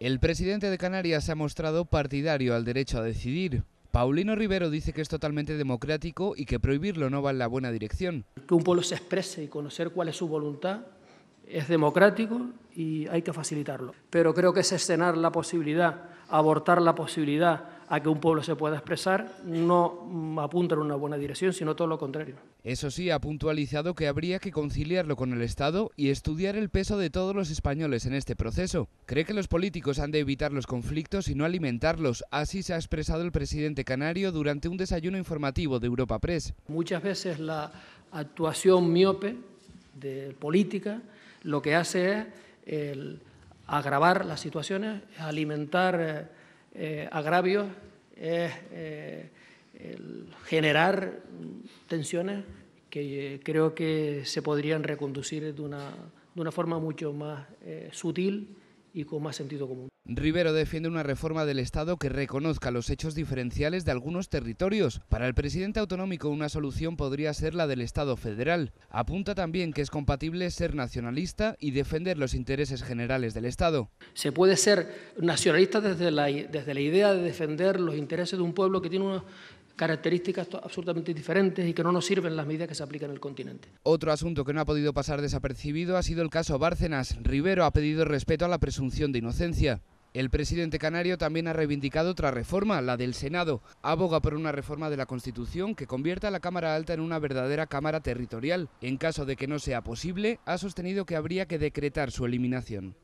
El presidente de Canarias se ha mostrado partidario al derecho a decidir. Paulino Rivero dice que es totalmente democrático y que prohibirlo no va en la buena dirección. Que un pueblo se exprese y conocer cuál es su voluntad es democrático y hay que facilitarlo. Pero creo que es escenar la posibilidad, abortar la posibilidad que un pueblo se pueda expresar no mm, apunta en una buena dirección, sino todo lo contrario. Eso sí, ha puntualizado que habría que conciliarlo con el Estado y estudiar el peso de todos los españoles en este proceso. Cree que los políticos han de evitar los conflictos y no alimentarlos. Así se ha expresado el presidente canario durante un desayuno informativo de Europa Press. Muchas veces la actuación miope de política lo que hace es agravar las situaciones, alimentar eh, eh, agravios, es eh, generar tensiones que eh, creo que se podrían reconducir de una, de una forma mucho más sutil y con más sentido común. Rivero defiende una reforma del Estado que reconozca los hechos diferenciales de algunos territorios. Para el presidente autonómico una solución podría ser la del Estado federal. Apunta también que es compatible ser nacionalista y defender los intereses generales del Estado. Se puede ser nacionalista desde la, desde la idea de defender los intereses de un pueblo que tiene unos características absolutamente diferentes y que no nos sirven las medidas que se aplican en el continente. Otro asunto que no ha podido pasar desapercibido ha sido el caso Bárcenas. Rivero ha pedido respeto a la presunción de inocencia. El presidente canario también ha reivindicado otra reforma, la del Senado. Aboga por una reforma de la Constitución que convierta a la Cámara Alta en una verdadera Cámara territorial. En caso de que no sea posible, ha sostenido que habría que decretar su eliminación.